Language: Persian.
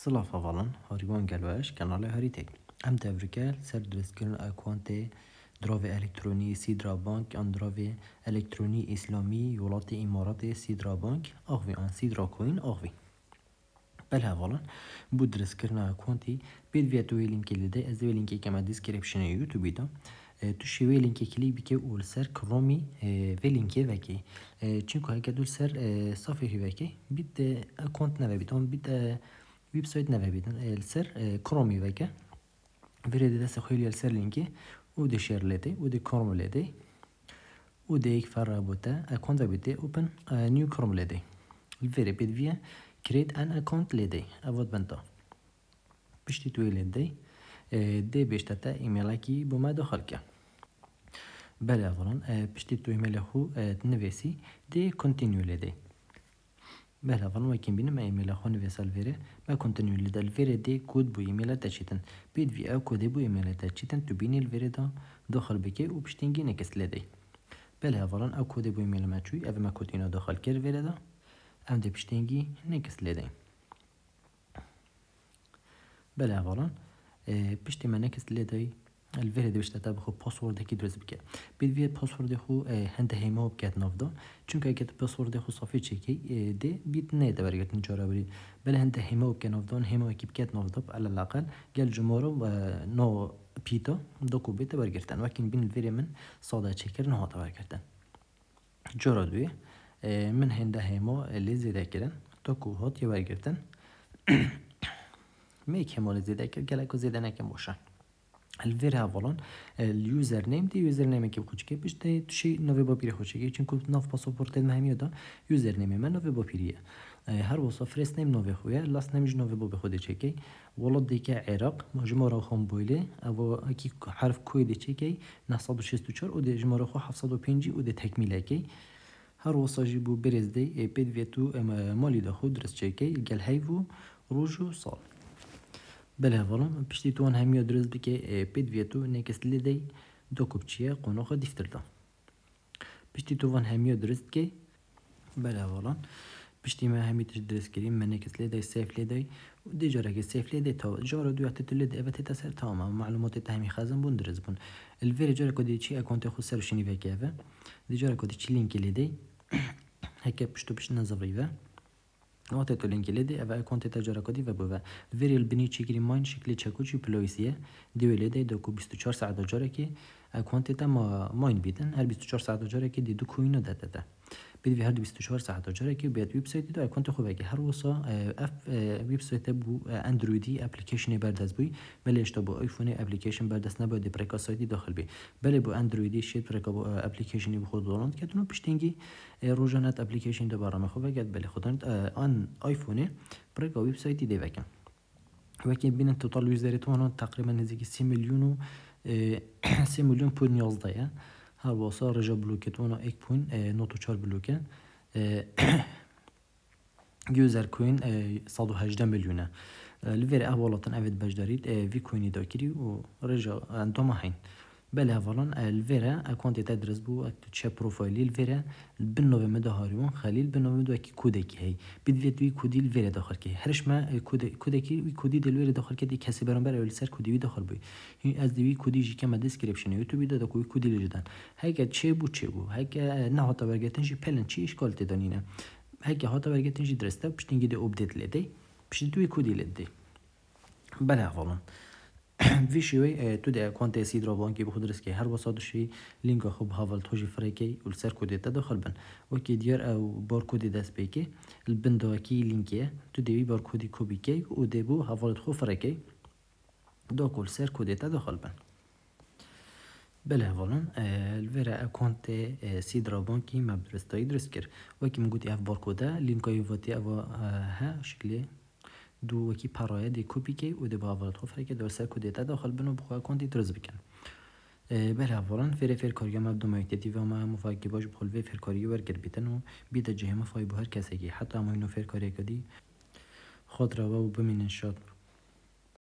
Սլավ հավալան հարիգոն գելվեշ կանալի հարիթեկ։ Ամ դևրիկել սեր դրսկրն ակոնտե դրովի էլեկտրոնի սիդրա բանկ ան դրովի էլեկտրոնի իսլամի յոլատի իմարատի սիդրա բանկ աղվի ան սիդրա կոին աղվի։ Բել հավալան բու դրսկրն ակոնտի բիդ վիետուի լինկելի դե ez linki կեմա description YouTube-ի դա tu şive linke kili bike ul ser kromi ve linke veki. Çünkü hareket ul ser safi hüveki. Bir de kont ne ve bir de ویب ویبسایت نویبیدن السر کرومی وگه وریدی دست خیلی السر لینکی او دی شیر لیده او دی کروم لیده او دی ایک فر بوده اکانت بوده اوپن نیو کروم لیده الوری بید ویه create an account پشتی توی بنتا دی توي لدي دي بشتتا داخل بما بله بلا پشتی توی توی ملخو نویسی دی کنتینیو لیده بلا فنوا كين بين ما ايميلا خون في سالفيري ما كونتينيو لي دال فيري دي كود بو ايميلا تاتشيتن بيد في او كود بو ايميلا تاتشيتن تبيني الفيري دا داخل بكي و بشتينجي نكس لدي بل فلان او كود بو ايميلا ماتشوي اف ما كودينو داخل كير فيري دا ام دي بشتينجي نكس لدي بل فلان بشتي ما نكس لدي الفير دويش تاتا بخو باسورد هكي درس بك بيد في باسورد خو هند هيمو بكات نافدا چونک هکی باسورد خو صافی چیکی دی بیت نه دبر گرت نجارا بري بل هند هيمو بكات نافدا هيمو هكي بكات نافدا على الاقل قال جمهور نو بيتو دوكو بيتا برگرتن ولکن بین الفیر من صادا چیکر نو هاتا برگرتن جارا دوي من هند هيمو اللي زيدا كرن دوكو هات یبرگرتن میک هیمو اللی زیدا کر گلکو زیدا نکم بوشن الفير هاولون اليوزر نيم دي يوزر نيم كي بخوش كي باش تشي نوفي بابيري خوش كي چون كنت نوف باسبورت مهمي دا يوزر نيم ما نوفي بابيري هر وصا فرست نيم نوفي خويا لاست نيم نوفي بابي خودي چکی دي ديك عراق جمهور خون بويلي او كي حرف كوي دي چکی 964 او دي جمهور خو 705 او دي تكميله كي هر جي وصا جيبو اي بيد فيتو مالي دا خود درس چکی گل هیفو روجو صال بله ولن پشتی تو آن همیشه درست بکه پد تو نکست لیدای دو کوچیه قنوق دیفتر دم پشتی تو آن درست که بله ولن پشتی ما همیشه درست کردیم من نکست لیدای سیف لیدای و دیجورا که سیف لیدای تا جورا دو هفته لدای و تی تسل تامه معلومات تهمی خازم بون درست بون الفیل جورا کدی چی اکانت خود سرشنی و کیه دیجورا کدی چی لینک لیدای هکپشتو پشت نزدیقی و Notet e linkiledi eva konteta jarakodi ve bove. Veril bini çekili main şekli çakuçi ploisiye. Divele de doku 24 saat jaraki konteta e main biten her 24 saat jaraki didu kuyunu da dede. به هر 24 ساعت تجاره که بیت ویب سایتی دو اکانت خو که هر وصا اف سایت سایت بو اندرویدی ابلکیشن بردست بی بل اشتا بو ایفون اپلیکیشن بردست نباید دی سایتی داخل بی بل بو اندرویدی شید بریکا بو ابلکیشن بو خود که دونو بشتنگی روژانت اپلیکیشن دو برنامه خو باقي بل خدانت ان ايفون بريكا ویب سایتی دی باکن وکی بینن توتال یوزرتون تقریبا نزدیک 3 میلیون و 3 میلیون پول 11 یا هر واسا رجا بلوکت اونا ایک پوین نوتو چار بلوکن گوزر کوین سادو هجده ملیونه لیویر احوالاتن اوید بجدارید وی کوینی دا کری و رجا انتو ما هین بله فلان الفیرا اکانتی تدرس بو تشا بروفایل الفیرا بالنوفی مدی هاریون خلیل بالنوفی مدی کی کودکی هی بدفیت وی کودی الفیرا داخل که هرش ما كودكي وي كودي دلوير داخل كي كاسي بر اول سر کودی وی داخل بی هی از دی که جی کما دیسکریبشن یوتیوب دا کودی کودی لجدان هیک چه بو چه بو نه نهو تبرگتن جی پلن چی اشکال تدانینا هیک هاتا برگتن جی درسته بشتنگی دی لدی لدی کودی کودی بله بلا فلان في شوي تودع كونتي سيدرو بانكي بخدرسكي هر وصاد شي لينك خو هافل توجي فريكي والسر كودي تدخل بن وكي ديار او باركودي داس بيكي البندو كي لينكي تو دي تودي باركودي دي بو هافل تخو فريكي دو كل والسر كودي تدخل بن بلا فولن الفيرا سي درو بانكي ما بدرس تيدرس كير وكي مغوتي اف لينكاي فوتي يفوتي ها شكلي دو دووەکی پەڕایەدی کوپیکەی و که در دۆسەر کودێتە داخل بن بخواه کن دی درز بکەن بەلاڤڵان بله، فێرە فێرکاریەمە و ما مفاقی باش بخلوێ فێرکاری بیتن و بیدە هر فای که حتی حتی اینو ماین کدی کدی خود و بمینن شاد